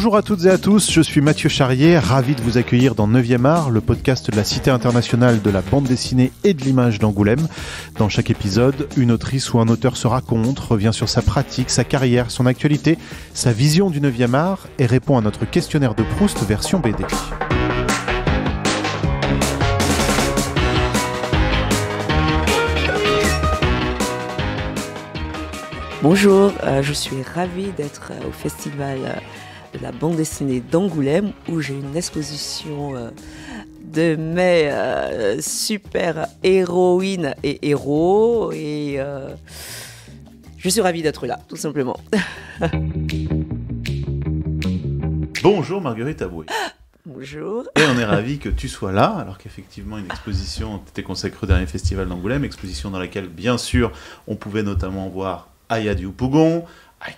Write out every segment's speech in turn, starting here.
Bonjour à toutes et à tous, je suis Mathieu Charrier, ravi de vous accueillir dans 9e art, le podcast de la Cité internationale de la bande dessinée et de l'image d'Angoulême. Dans chaque épisode, une autrice ou un auteur se raconte, revient sur sa pratique, sa carrière, son actualité, sa vision du 9e art et répond à notre questionnaire de Proust version BD. Bonjour, euh, je suis ravi d'être euh, au festival euh, la bande dessinée d'Angoulême où j'ai une exposition euh, de mes euh, super héroïnes et héros et euh, je suis ravie d'être là, tout simplement. Bonjour Marguerite Aboué. Bonjour. Et on est ravi que tu sois là, alors qu'effectivement une exposition était consacrée au dernier festival d'Angoulême, exposition dans laquelle bien sûr on pouvait notamment voir Aya Pougon,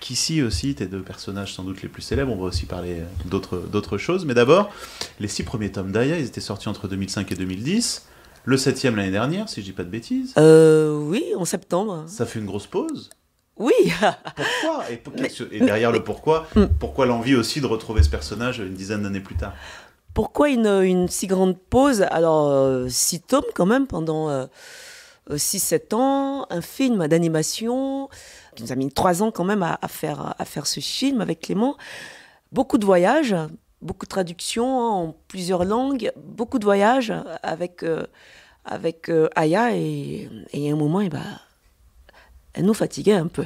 Kissy aussi, tes deux personnages sans doute les plus célèbres. On va aussi parler euh, d'autres choses. Mais d'abord, les six premiers tomes d'Aya, ils étaient sortis entre 2005 et 2010. Le septième l'année dernière, si je dis pas de bêtises. Euh, oui, en septembre. Ça fait une grosse pause. Oui. pourquoi et, derrière le pourquoi, hmm. pourquoi l'envie aussi de retrouver ce personnage une dizaine d'années plus tard Pourquoi une, si grande pause Alors, euh, six tomes quand même pendant 6-7 euh, ans, un film d'animation qui nous a mis trois ans quand même à, faire, à faire ce film avec Clément. Beaucoup de voyages, beaucoup de traductions en plusieurs langues, beaucoup de voyages avec, euh, avec euh, Aya. Et, à un moment, et eh bah, ben, elle nous fatiguait un peu.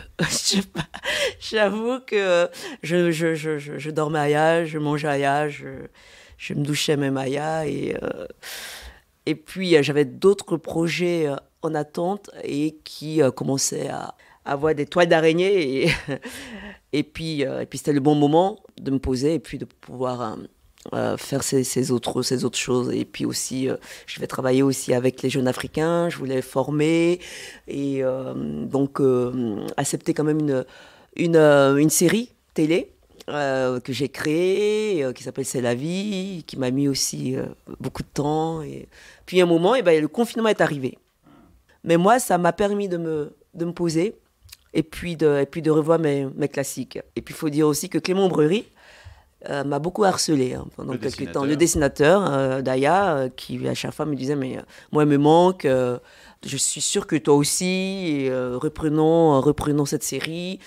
J'avoue que je, je, je, je, dormais Aya, je mangeais Aya, je, me douchais même Aya. Et, euh, et puis, j'avais d'autres projets en attente et qui commençaient à, avoir des toiles d'araignée. Et, et, puis, euh, et puis c'était le bon moment de me poser et puis de pouvoir euh, euh, faire ces, autres, ces autres choses. Et puis aussi, je vais travailler aussi avec les jeunes Africains, je voulais former et donc accepter quand même une, une, une série télé. que j'ai créée, qui s'appelle C'est la vie, qui m'a mis aussi beaucoup de temps. Et... Puis à un moment, et eh ben, le confinement est arrivé. Mais moi, ça m'a permis de me, de me poser, et puis de, et puis de revoir mes, mes classiques. Et puis il faut dire aussi que Clément Brery euh, m'a beaucoup harcelé hein, pendant quelques temps. Le dessinateur, euh, Daya, euh, qui à chaque fois me disait Mais moi, il me manque, je suis sûr que toi aussi, reprenons, reprenons cette série,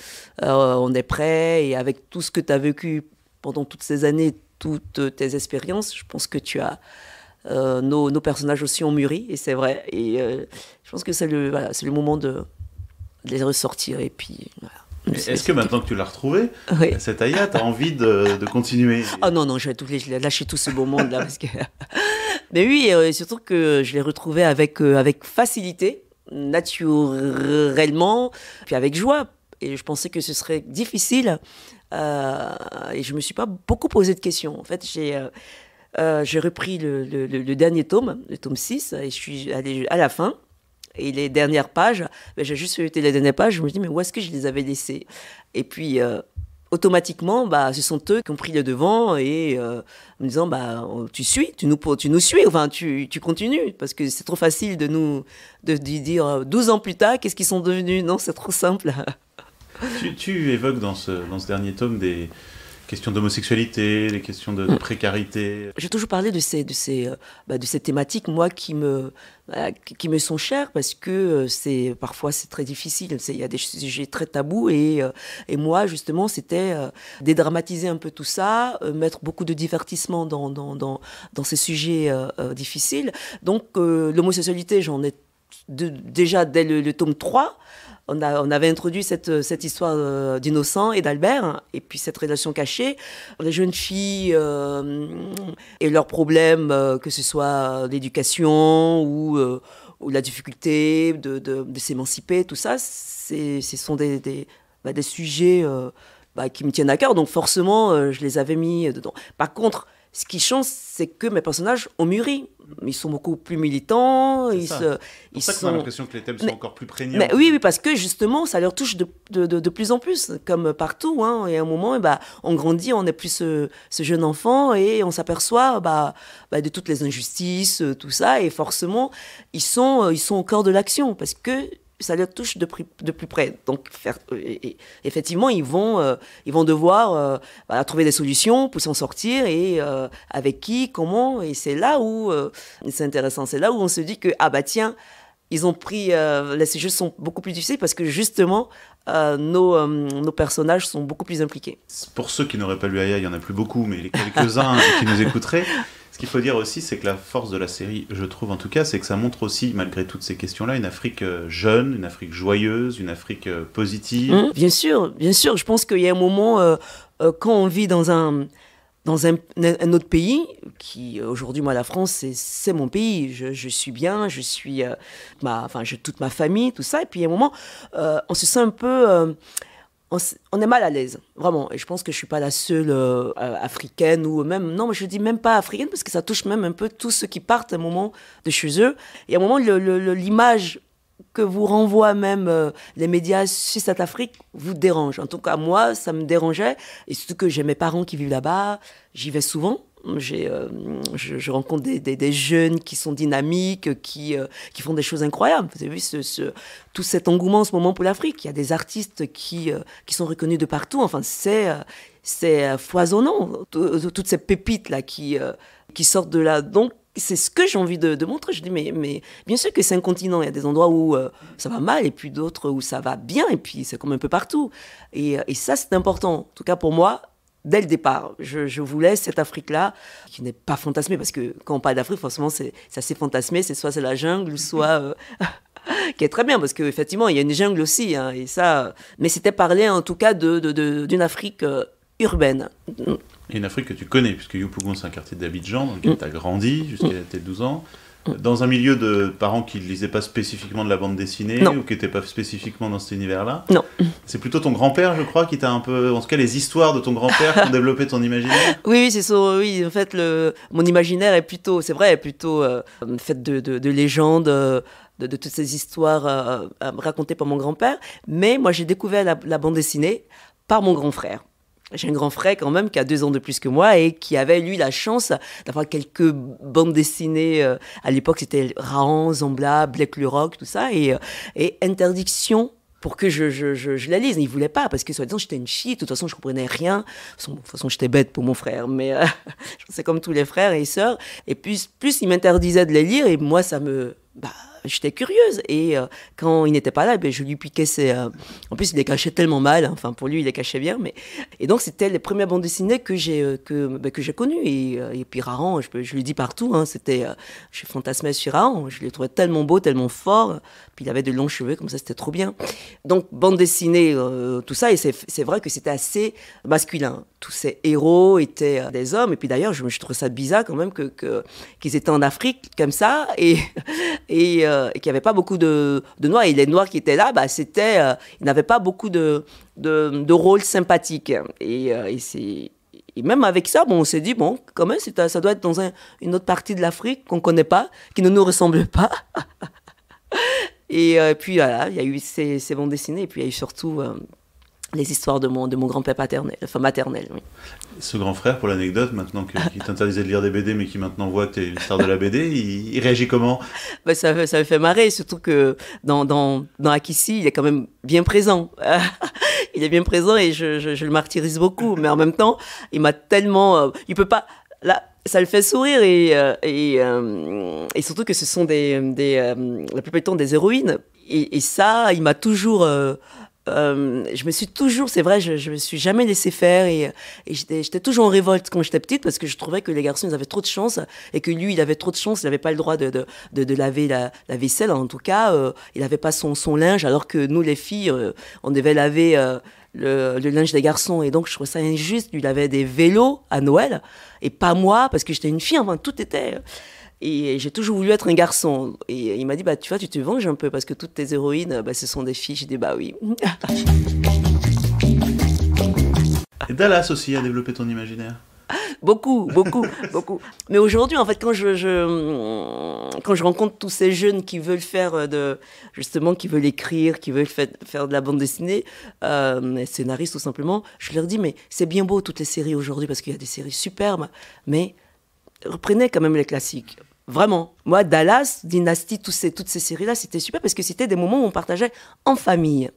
on est prêt, et avec tout ce que tu as vécu pendant toutes ces années, toutes tes expériences, je pense que tu as. nos, nos personnages aussi ont mûri, et c'est vrai. Et je pense que c'est le, le moment de, les ressortir et puis Est-ce que maintenant que tu l'as retrouvé, cette Aya, as envie de, continuer oh non, non, je vais, tout, lâcher tout ce beau monde-là. parce que... Mais oui, euh, surtout que je l'ai retrouvé avec, euh, avec facilité, naturellement, puis avec joie. Et je pensais que ce serait difficile. Euh, et je me suis pas beaucoup posé de questions. En fait, j'ai... repris le, dernier tome, le tome 6, et je suis allé à la fin. Et les dernières pages, ben, j'ai juste feuilleté les dernières pages, je me dis, mais où est-ce que je les avais laissées Et puis, euh, automatiquement, bah, ce sont eux qui ont pris le devant et euh, me disant, bah, tu suis, tu nous, tu nous suis, enfin, tu, tu continues, parce que c'est trop facile de nous de, dire 12 euh, ans plus tard, qu'est-ce qu'ils sont devenus Non, c'est trop simple. tu, tu, évoques dans ce, dans ce dernier tome des, questions d'homosexualité, les questions de, mm. précarité. J'ai toujours parlé de ces, de, ces, euh, bah, de thématiques, moi, qui me, qui me sont chères parce que euh, c'est parfois c'est très difficile. Il y a des sujets très tabous et, euh, et moi, justement, c'était dédramatiser un peu tout ça, mettre beaucoup de divertissement dans, dans, dans, ces sujets difficiles. Donc, l'homosexualité, j'en ai déjà dès le tome 3 on, avait introduit cette, histoire euh, d'innocent et d'Albert, et puis cette relation cachée. Les jeunes filles euh, et leurs problèmes, euh, que ce soit l'éducation ou, la difficulté de, s'émanciper, tout ça, ce sont des, bah, sujets bah, qui me tiennent à cœur, donc forcément, je les avais mis dedans. Par contre, ce qui change, c'est que mes personnages ont mûri. Ils sont beaucoup plus militants. Ils ça. se, ils ça l'impression que les thèmes sont encore plus prégnants. Mais oui, parce que justement, ça leur touche de, plus en plus, comme partout. Hein. Et à un moment, bah, on grandit, on n'est plus ce, jeune enfant et on s'aperçoit bah, bah de toutes les injustices, euh, tout ça. Et forcément, ils sont, euh, ils sont au cœur de l'action parce que ça les touche de, plus, de plus près. Donc, faire, euh, effectivement, ils vont, euh, ils vont devoir euh, trouver des solutions pour s'en sortir et avec qui, comment. Et c'est là où c'est intéressant. C'est là où on se dit que, ah bah tiens, ils ont pris, les sujets sont beaucoup plus difficiles parce que justement, nos, nos, personnages sont beaucoup plus impliqués. Pour ceux qui n'auraient pas lu Aya, il y en a plus beaucoup, mais les quelques-uns qui nous écouteraient, Ce qu'il faut dire aussi, c'est que la force de la série, je trouve en tout cas, c'est que ça montre aussi, malgré toutes ces questions-là, une Afrique euh, jeune, une Afrique joyeuse, une Afrique euh, positive. Mmh, bien sûr, bien sûr. Je pense qu'il y a un moment, euh, quand on vit dans un, dans un, autre pays, qui aujourd'hui, moi, la France, c'est mon pays. Je, suis bien, je suis. ma, enfin, j'ai toute ma famille, tout ça. Et puis, il y a un moment, on se sent un peu on, est mal à l'aise, vraiment. Et je pense que je ne suis pas la seule euh, africaine ou même, non, mais je dis même pas africaine parce que ça touche même un peu tous ceux qui partent à un moment de chez eux. Et à un moment, l'image que vous renvoie même euh, les médias sur cette Afrique vous dérange. En tout cas, moi, ça me dérangeait. Et surtout que j'ai mes parents qui vivent là-bas, j'y vais souvent j'ai euh, je, rencontre des, des, jeunes qui sont dynamiques, qui, euh, qui font des choses incroyables. Vous avez vu ce, ce, tout cet engouement en ce moment pour l'Afrique. Il y a des artistes qui, euh, qui sont reconnus de partout. Enfin, c'est c'est foisonnant, toutes ces pépites-là qui, qui sortent de là. Donc, c'est ce que j'ai envie de, montrer. Je dis, mais, mais bien sûr que c'est un continent. Il y a des endroits où ça va mal et puis d'autres où ça va bien. Et puis c'est comme un peu partout. Et, et ça, c'est important. En tout cas, pour moi, dès le départ, je, voulais cette Afrique-là, qui n'est pas fantasmée, parce que quand on parle d'Afrique, forcément, c'est assez fantasmé, c'est soit c'est la jungle, soit... Euh, qui est très bien, parce qu'effectivement, il y a une jungle aussi, hein, et ça... Mais c'était parler, en tout cas, d'une Afrique euh, urbaine. une Afrique que tu connais, puisque Yopougon, c'est un quartier d'Abidjan, donc tu as grandi jusqu'à tes 12 ans dans un milieu de parents qui ne lisaient pas spécifiquement de la bande dessinée ou qui n'étaient pas spécifiquement dans cet univers-là. Non. C'est plutôt ton grand-père, je crois, qui t'a un peu. En tout cas, les histoires de ton grand-père qui ont développé ton imaginaire. Oui, oui, c'est ça. Oui, en fait, le... mon imaginaire est plutôt, c'est vrai, est plutôt euh, fait de, de, de légendes. Euh, de, toutes ces histoires euh, racontées par mon grand-père. Mais moi, j'ai découvert la, bande dessinée par mon grand frère j'ai un grand frère quand même qui a deux ans de plus que moi et qui avait lui la chance d'avoir quelques bandes dessinées. Euh, à l'époque, c'était Raon, Zambla, Black le Rock, tout ça. Euh, et, interdiction pour que je, je, je, la lise. Il voulait pas parce que soi-disant j'étais une chie. De toute façon, je comprenais rien. De toute façon, j'étais bête pour mon frère, mais je euh, c'est comme tous les frères et sœurs. Et puis plus il m'interdisait de les lire et moi, ça me bah, j'étais curieuse. Et euh, quand il n'était pas là, ben, je lui piquais ses. Euh, en plus, il les cachait tellement mal. Hein, enfin, pour lui, il les cachait bien. Mais... Et donc, c'était les premières bandes dessinées que j'ai euh, que, ben, que j'ai connues. Et, puis, Raran, je, je lui dis partout, hein, c'était. je fantasmais sur Raran. Je le trouvais tellement beau, tellement fort. Puis, il avait de longs cheveux, comme ça, c'était trop bien. Donc, bande dessinée, tout ça. Et c'est vrai que c'était assez masculin. Tous ces héros étaient des hommes. Et puis, d'ailleurs, je, suis trouve ça bizarre quand même qu'ils que, qu'ils étaient en Afrique, comme ça. Et. Euh, et, qu'il n'y avait pas beaucoup de, noirs. Et les noirs qui étaient là, bah, c'était, euh, ils n'avaient pas beaucoup de, de, rôles sympathiques. Et, euh, et c'est et même avec ça, bon, on s'est dit, bon, quand même, ça doit être dans une autre partie de l'Afrique qu'on ne connaît pas, qui ne nous ressemble pas. et puis voilà, il y a eu ces, bons bandes et puis il y a eu surtout les histoires de mon, de mon grand-père paternel, enfin maternel. Oui. Ce grand frère, pour l'anecdote, maintenant qu'il qui t'interdisait de lire des BD, mais qui maintenant voit que tu de la BD, il, réagit comment ben, ça, ça, me fait marrer, surtout que dans, dans, dans Akissi, il est quand même bien présent. il est bien présent et je, je, le martyrise beaucoup, mais en même temps, il m'a tellement... Euh, il peut pas... Là, ça le fait sourire et, euh, euh, et, surtout que ce sont des, des la plupart du temps des héroïnes. Et, et ça, il m'a toujours euh, je me suis toujours, c'est vrai, je, je me suis jamais laissé faire et, j'étais toujours en révolte quand j'étais petite parce que je trouvais que les garçons avaient trop de chance et que lui il avait trop de chance, il n'avait pas le droit de, laver la, vaisselle en tout cas, euh, il n'avait pas son, linge alors que nous les filles euh, on devait laver le, linge des garçons et donc je trouvais ça injuste, il avait des vélos à Noël et pas moi parce que j'étais une fille, enfin tout était et j'ai toujours voulu être un garçon. Et il m'a dit, bah, tu vois, tu te venges un peu parce que toutes tes héroïnes, bah, ce sont des filles. J'ai dit, bah oui. Et Dallas aussi a développé ton imaginaire beaucoup, beaucoup, beaucoup. Mais aujourd'hui, en fait, quand je, quand je rencontre tous ces jeunes qui veulent faire de, justement, qui veulent écrire, qui veulent faire de la bande dessinée, euh, scénaristes tout simplement, je leur dis mais c'est bien beau toutes les séries aujourd'hui parce qu'il y a des séries superbes, mais reprenez quand même les classiques. Vraiment. Moi, Dallas, Dynastie, ces, toutes ces séries-là, c'était super parce que c'était des moments où on partageait en famille.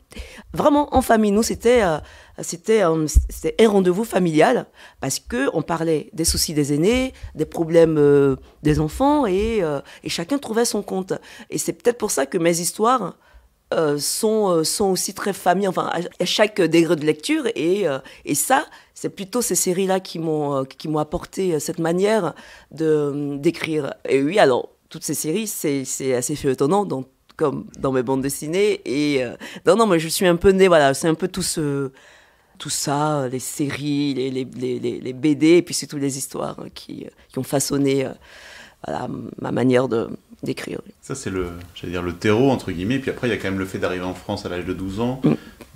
Vraiment en famille. Nous, c'était euh, euh, c'était un rendez-vous familial parce que on parlait des soucis des aînés, des problèmes euh, des enfants et, chacun trouvait son compte. Et c'est peut-être pour ça que mes histoires euh, sont, euh, sont aussi très familles, enfin, à chaque degré de lecture. Et, euh, et ça, c'est plutôt ces séries-là qui m'ont qui m'ont apporté cette manière de d'écrire. Et oui, alors, toutes ces séries, c'est assez feuilletonnant dans, comme dans mes bandes dessinées. Et non, non, mais je suis un peu née, voilà, c'est un peu tout ce tout ça, les séries, les, les, les, BD, et puis c'est toutes les histoires hein, qui, qui, ont façonné voilà, ma manière de, des Ça, c'est le, dire, le terreau, entre guillemets. Puis après, il y a quand même le fait d'arriver en France à l'âge de 12 ans, mm.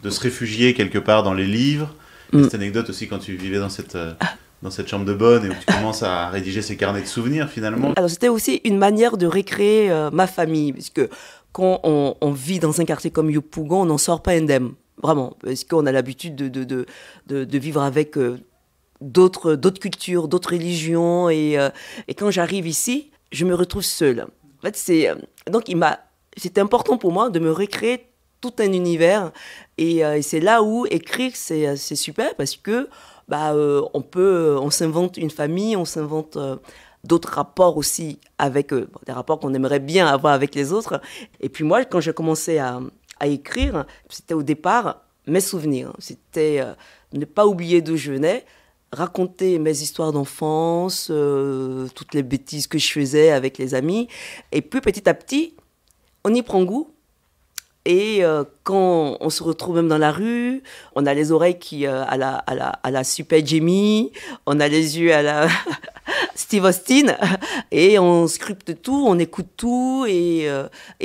de se réfugier quelque part dans les livres. Mm. Cette anecdote aussi, quand tu vivais dans cette, euh, ah. dans cette chambre de bonne et où tu commences à rédiger ces carnets de souvenirs, finalement. Alors, c'était aussi une manière de récréer euh, ma famille, puisque quand on, vit dans un quartier comme Yopougon, on n'en sort pas indemne. Vraiment, parce qu'on a l'habitude de, de, vivre avec euh, d'autres d'autres cultures, d'autres religions. Et, et quand j'arrive ici, je me retrouve seule c'est euh, donc il m'a c'était important pour moi de me recréer tout un univers et, euh, c'est là où écrire c'est euh, super parce que bah on peut on s'invente une famille, on s'invente d'autres rapports aussi avec eux, des rapports qu'on aimerait bien avoir avec les autres. Et puis moi, quand j'ai commencé à, à écrire, c'était au départ mes souvenirs. C'était ne pas oublier d'où je venais, raconter mes histoires d'enfance, euh, toutes les bêtises que je faisais avec les amis. Et puis petit à petit, on y prend goût. Et euh, quand on se retrouve même dans la rue, on a les oreilles qui euh, à, la, à, la, Super Jimmy, on a les yeux à la Steve Austin, et on scripte tout, on écoute tout, et,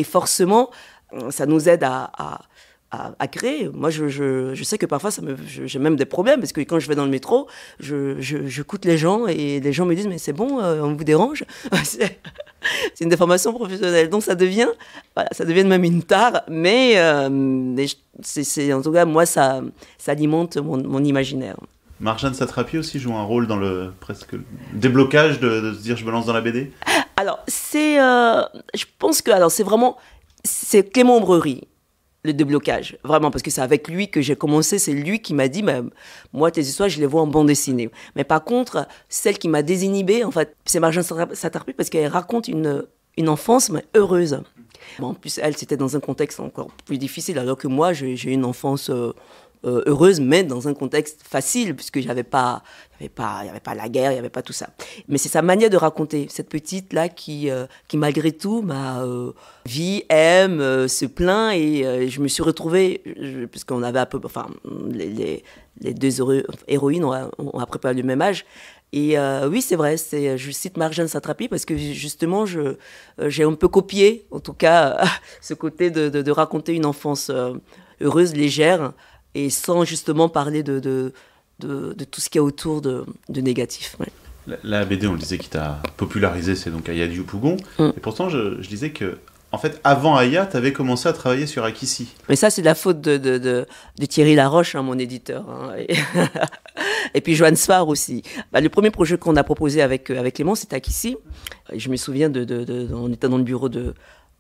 forcément, ça nous aide à à, créer. Moi, je, sais que parfois, ça j'ai même des problèmes parce que quand je vais dans le métro, je, les gens et les gens me disent mais c'est bon, euh, on vous dérange. c'est une déformation professionnelle, donc ça devient, ça devient même une tare. Mais, euh, c'est, en tout cas moi ça, ça alimente mon, imaginaire. Marjane Satrapi aussi joue un rôle dans le presque déblocage de, se dire je me lance dans la BD. Alors c'est, euh, je pense que alors c'est vraiment c'est Clément le déblocage, vraiment, parce que c'est avec lui que j'ai commencé, c'est lui qui m'a dit, moi, tes histoires, je les vois en bande dessinée. Mais par contre, celle qui m'a désinhibée, en fait, c'est Marjane Satrapi, parce qu'elle raconte une, une enfance mais heureuse. en plus, elle, c'était dans un contexte encore plus difficile, alors que moi, j'ai une enfance, euh, euh, heureuse, mais dans un contexte facile, puisque j'avais pas, avait pas, y pas la guerre, il n'y avait pas tout ça. Mais c'est sa manière de raconter, cette petite là qui, euh, qui malgré tout, m'a vie euh, vit, aime, se plaint, et je me suis retrouvée, puisqu'on avait à peu, enfin, les, les, deux héroïnes ont, à peu près le même âge, et oui, c'est vrai, c'est, je cite Marjane Satrapi parce que justement, je, j'ai un peu copié, en tout cas, ce côté de raconter une enfance heureuse, légère, et sans justement parler de, de, de, tout ce qu'il y a autour de, négatif. La, BD, on le disait, qui t'a popularisé, c'est donc Aya Pougon. Mm. Et pourtant, je, disais que, en fait, avant Aya, tu avais commencé à travailler sur Akissi. Mais ça, c'est de la faute de, Thierry Laroche, hein, mon éditeur. Hein, et... puis Joanne Swar aussi. Bah, le premier projet qu'on a proposé avec, euh, avec Clément, c'était Akissi. Je me souviens, de, de, on était dans le bureau de,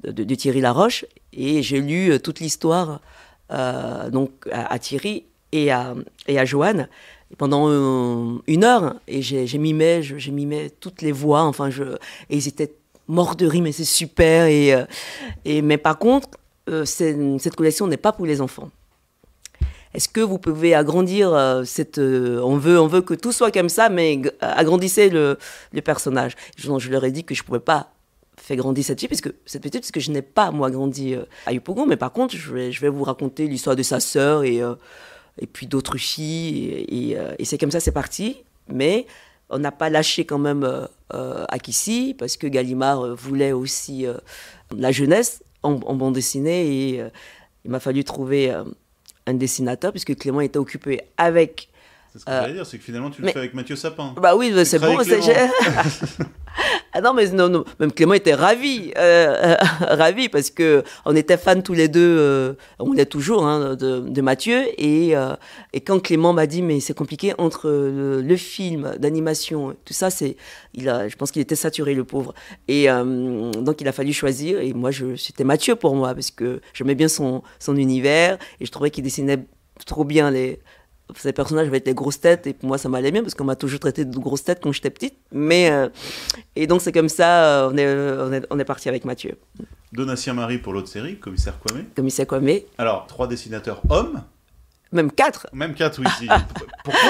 de Thierry Laroche et j'ai lu euh, toute l'histoire euh, donc à, Thierry et à, et à Joanne pendant euh, une heure et j'ai mimé, j'ai mimé toutes les voix. Enfin, je, et ils étaient morts de rire, mais c'est super. Et, euh, et, mais par contre, cette collection n'est pas pour les enfants. Est-ce que vous pouvez agrandir cette on veut on veut que tout soit comme ça, mais agrandissez le, personnage. Je, je leur ai dit que je pouvais pas fait grandir cette fille, puisque, cette petite, je n'ai pas, moi, grandi euh, à Yopogon, Mais par contre, je vais, je vais vous raconter l'histoire de sa sœur et, euh, et puis d'autres filles. Euh, et, c'est comme ça, c'est parti. Mais on n'a pas lâché quand même Akissi, parce que Gallimard voulait aussi la jeunesse en, bande dessinée. Et il m'a fallu trouver un dessinateur, puisque Clément était occupé avec c'est ce que euh, j'allais dire, c'est que finalement tu le fais avec Mathieu Sapin. Bah oui, bah, c'est bon, c'est. Ah non, mais non, même Clément était ravi, euh, ravi parce que on était fans tous les deux, euh, on l'est toujours, hein, de, Mathieu. Euh, et, quand Clément m'a dit, mais c'est compliqué entre le, film d'animation, tout ça, c'est, il a, je pense qu'il était saturé, le pauvre. Et donc il a fallu choisir. Et moi, c'était Mathieu pour moi parce que j'aimais bien son, son univers et je trouvais qu'il dessinait trop bien les, ces personnages avaient des grosses têtes et pour moi ça m'allait bien parce qu'on m'a toujours traité de grosse têtes quand j'étais petite. Mais euh, et donc c'est comme ça euh, euh, on est, on parti avec Mathieu. Donatien Marie pour l'autre série, Commissaire Kwame. Commissaire Alors trois dessinateurs hommes. Même quatre Même quatre, oui. Pourquoi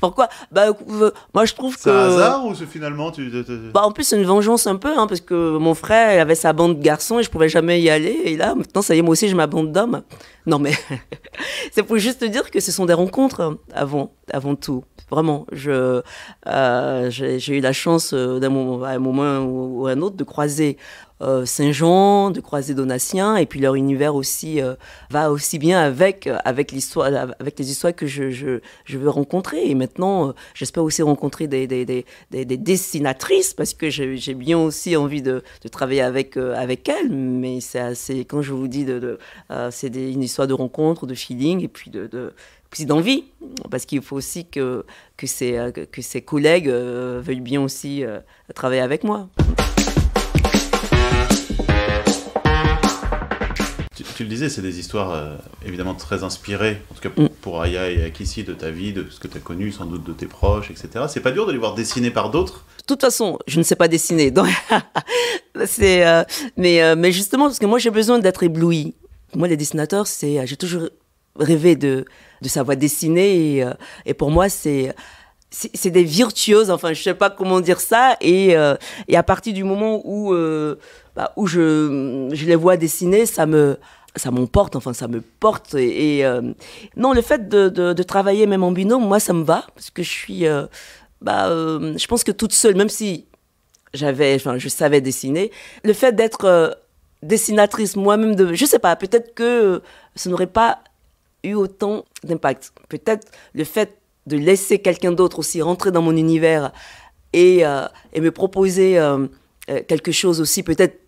Pourquoi Bah, euh, moi je trouve que. C'est un hasard ou finalement tu. Bah, en plus, c'est une vengeance un peu, hein, parce que mon frère, avait sa bande de garçons et je pouvais jamais y aller. Et là, maintenant, ça y est, moi aussi, j'ai ma bande d'hommes. Non, mais. c'est pour juste te dire que ce sont des rencontres hein, avant, avant tout. Vraiment. Je, euh, j'ai, eu la chance euh, d'un moment, à un moment ou, ou à un autre de croiser euh, Saint-Jean, de croisés Donatien, et puis leur univers aussi euh, va aussi bien avec, euh, avec, les histoires que je, veux rencontrer. Et maintenant, j'espère aussi rencontrer des, des, dessinatrices, parce que j'ai bien aussi envie de, travailler avec, avec elles, mais c'est assez, quand je vous dis, c'est une histoire de rencontre, de feeling, et puis de, d'envie, parce qu'il faut aussi que, que, ses, collègues veuillent bien aussi travailler avec moi. disais, c'est des histoires euh, évidemment très inspirées, en tout cas mm. pour, Aya et Akissi, de ta vie, de ce que tu as connu, sans doute de tes proches, etc. C'est pas dur de les voir dessinées par d'autres De toute façon, je ne sais pas dessiner. Donc c'est, euh, mais, euh, mais justement, parce que moi j'ai besoin d'être ébloui. Moi, les dessinateurs, c'est, j'ai toujours rêvé de, de savoir dessiner et, et pour moi, c'est c'est des virtuoses, enfin, je sais pas comment dire ça. Et, à partir du moment où, bah, où je, je les vois dessiner, ça me, ça m'emporte, enfin ça me porte. Et, euh, non, le fait de, travailler même en binôme, moi ça me va parce que je suis, euh, bah, euh, je pense que toute seule, même si j'avais, enfin je savais dessiner, le fait d'être dessinatrice moi-même, de, je sais pas, peut-être que ça n'aurait pas eu autant d'impact. Peut-être le fait de laisser quelqu'un d'autre aussi rentrer dans mon univers et me proposer quelque chose aussi peut-être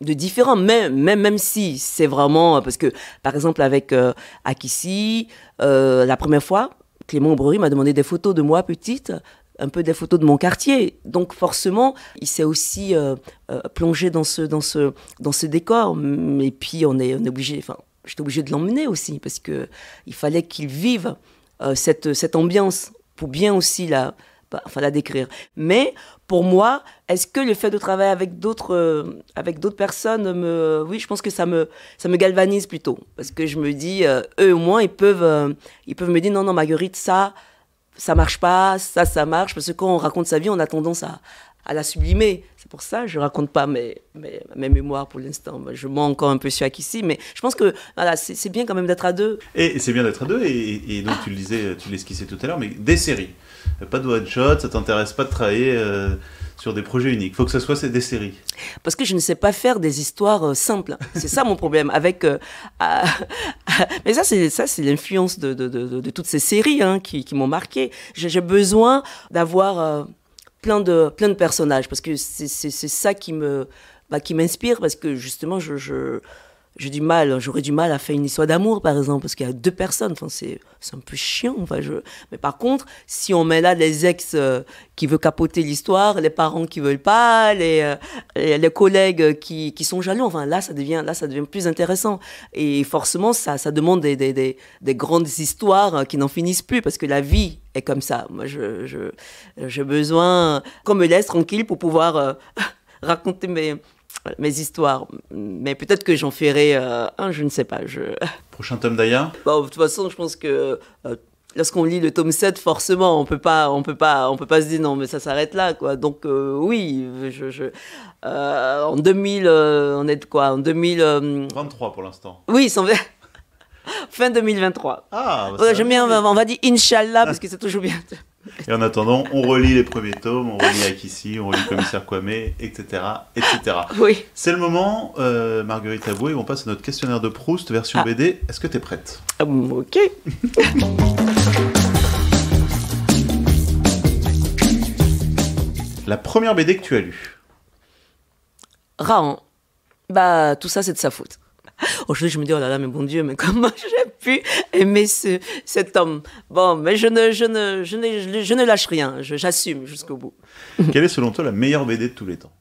de différents, même, même, même si c'est vraiment, euh, parce que par exemple avec euh, Akissi, euh, la première fois, Clément Obréry m'a demandé des photos de moi petite, un peu des photos de mon quartier. Donc forcément, il s'est aussi plongé dans ce, dans, ce, dans ce décor. Mm, et puis on est, obligé, enfin, j'étais obligé de l'emmener aussi, parce qu'il fallait qu'il vive cette ambiance pour bien aussi la, enfin la décrire. Mais pour moi, est-ce que le fait de travailler avec d'autres euh, avec d'autres personnes me oui, je pense que ça me ça me galvanise plutôt parce que je me dis euh, eux au moins ils peuvent euh, ils peuvent me dire non non Marguerite ça ça marche pas, ça ça marche parce que quand on raconte sa vie, on a tendance à, la sublimer. C'est pour ça je raconte pas mes, mes, mes mémoires pour l'instant. Je mens encore un peu sur ici, mais je pense que voilà, c'est bien quand même d'être à deux. Et, c'est bien d'être à deux, et, donc ah. tu le disais, tu l'esquissais tout à l'heure, mais des séries pas de one-shot, ça t'intéresse pas de travailler euh, sur des projets uniques. Il faut que ce soit des séries. Parce que je ne sais pas faire des histoires euh, simples. C'est ça mon problème. Avec, euh, ah, mais ça, c'est ça, c'est l'influence de, toutes ces séries hein, qui, m'ont marqué. J'ai besoin d'avoir plein de plein de personnages parce que c'est ça qui me bah, m'inspire parce que justement je j'ai du mal, j'aurais du mal à faire une histoire d'amour, par exemple, parce qu'il y a deux personnes. Enfin, c'est, un peu chiant. Enfin, je... Mais par contre, si on met là les ex euh, qui veulent capoter l'histoire, les parents qui veulent pas, les, euh, les, collègues qui, sont jaloux, enfin, là, ça devient, là, ça devient plus intéressant. Et forcément, ça, ça demande des, grandes histoires euh, qui n'en finissent plus, parce que la vie est comme ça. Moi, je, j'ai besoin qu'on me laisse tranquille pour pouvoir raconter mes mes histoires. Mais peut-être que j'en ferai euh, un, je ne sais pas. Je... Prochain tome d'ailleurs bah, De toute façon, je pense que euh, lorsqu'on lit le tome 7, forcément, on peut pas, on peut pas, on peut pas se dire non, mais ça s'arrête là, quoi. Donc euh, oui, je, en 2000, on est de quoi En 2023 pour l'instant. Oui, fin 2023. Ah. Bah, on va, dire Inch'Allah, parce que c'est toujours bien. Et en attendant, on relit les premiers tomes, on relit Akissi, on relit Commissaire Kwame, etc. etc. Oui. C'est le moment, euh, Marguerite Aboué, on passe à notre questionnaire de Proust, version ah. BD. Est-ce que tu es prête ah, Ok. La première BD que tu as lue Raon. Bah, tout ça, c'est de sa faute. Aujourd'hui, je me dis, oh là là, mais bon Dieu, mais comment j'ai pu aimer ce, cet homme Bon, mais je ne, je ne, je ne, lâche rien, j'assume jusqu'au bout. Quelle est selon toi la meilleure BD de tous les temps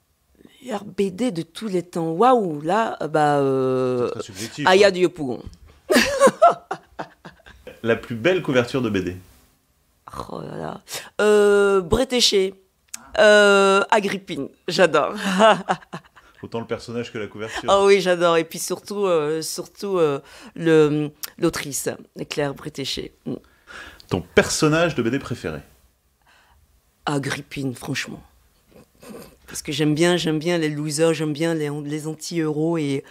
Meilleure BD de tous les temps Waouh, là, bah. Euh, Aya hein. du Yopougon. la plus belle couverture de BD Oh là là. Euh, Bretéché. Euh, Agrippine, j'adore. autant le personnage que la couverture. Ah oui, j'adore. Et puis surtout, euh, surtout euh, l'autrice, Claire Bretéché. Mm. Ton personnage de BD préféré Agrippine, franchement. Parce que j'aime bien, j'aime bien les losers, j'aime bien les, les anti-héros et,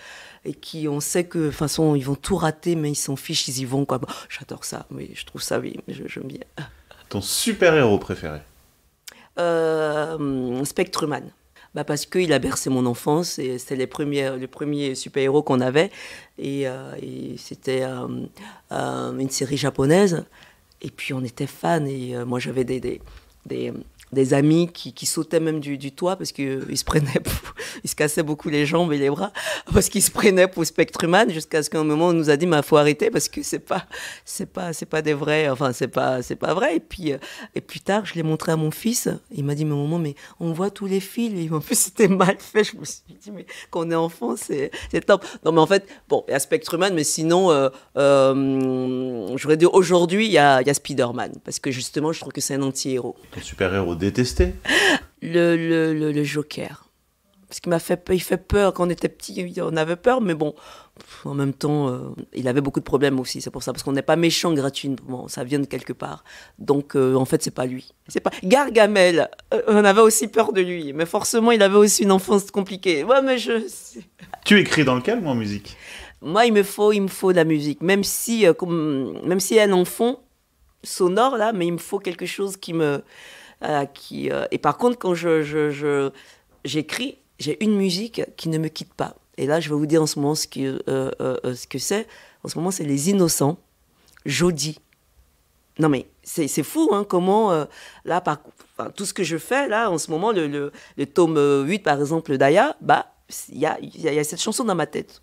qui, on sait que, façon, ils vont tout rater, mais ils s'en fichent, ils y vont, quoi. j'adore ça, oui, je trouve ça, oui, j'aime bien. Ton super-héros préféré euh, Spectreman bah Parce qu'il a bercé mon enfance et c'était les, premiers les premiers super-héros qu'on avait. Et, euh, c'était euh, euh, une série japonaise. Et puis on était fans et moi j'avais des des amis qui, qui sautaient même du, du toit parce qu'ils se prenaient, ils se cassaient beaucoup les jambes et les bras parce qu'ils se prenaient pour Spectruman jusqu'à ce qu'un moment on nous a dit mais faut arrêter parce que c'est pas c'est pas c'est pas des vrais enfin c'est pas c'est pas vrai et puis euh, et plus tard je l'ai montré à mon fils il m'a dit mais maman mais on voit tous les fils en plus c'était mal fait je me suis dit mais quand on est enfant c'est top non mais en fait bon il y a Spectruman mais sinon euh, euh je voudrais dire aujourd'hui il y a, il y a spider parce que justement je trouve que c'est un anti-héros super héros détesté le, le, Joker. Parce qu'il m'a fait, il fait peur quand on était petit, on avait peur, mais bon, en même temps, euh, il avait beaucoup de problèmes aussi, c'est pour ça, parce qu'on n'est pas méchant gratuitement, ça vient de quelque part. Donc, euh, en fait, c'est pas lui. C'est pas Gargamel. Euh, on avait aussi peur de lui, mais forcément, il avait aussi une enfance compliquée. Ouais, mais je. Tu écris dans lequel, moi, en musique Moi, il me faut, il me faut de la musique, même si, même si y a un enfant sonore là, mais il me faut quelque chose qui me euh, qui, euh, et par contre, quand j'écris, je, je, j'ai une musique qui ne me quitte pas. Et là, je vais vous dire en ce moment ce que, euh, ce que c'est. En ce moment, c'est Les Innocents, Jody. Non mais c'est fou, hein, comment, là, par, tout ce que je fais, là, en ce moment, le, le, tome 8, par exemple, d'Aya, bah, il y a, y a cette chanson dans ma tête.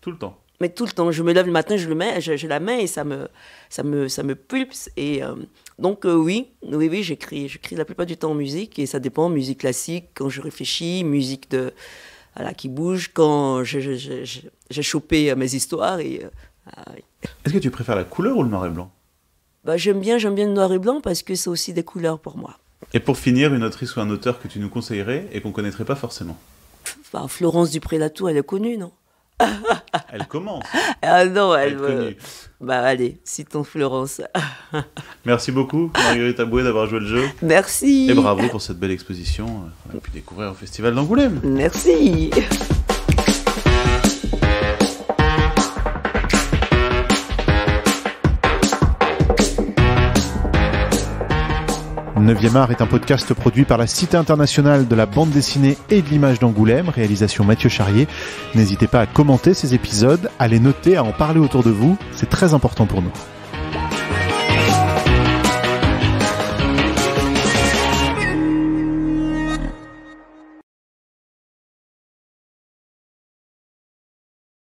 Tout le temps mais tout le temps. Je me lève le matin, je le mets, je, la mets et ça me, ça me, ça me pulse. Et euh, donc euh, oui, oui, oui, j'écris, j'écris la plupart du temps en musique et ça dépend musique classique quand je réfléchis, musique de, voilà, qui bouge quand j'ai chopé euh, mes histoires et. Ah Est-ce que tu préfères la couleur ou le noir et blanc bah, j'aime bien, j'aime bien le noir et blanc parce que c'est aussi des couleurs pour moi. Et pour finir, une autrice ou un auteur que tu nous conseillerais et qu'on connaîtrait pas forcément. Bah, Florence Dupré-Latour, elle est connue, non elle commence. Ah non, elle. veut bah allez, citons Florence. Merci beaucoup, Marguerite Aboué, d'avoir joué le jeu. Merci. Et bravo pour cette belle exposition euh, qu'on a pu découvrir au Festival d'Angoulême. Merci. 9e art est un podcast produit par la Cité internationale de la bande dessinée et de l'image d'Angoulême, réalisation Mathieu Charrier. N'hésitez pas à commenter ces épisodes, à les noter, à en parler autour de vous, c'est très important pour nous.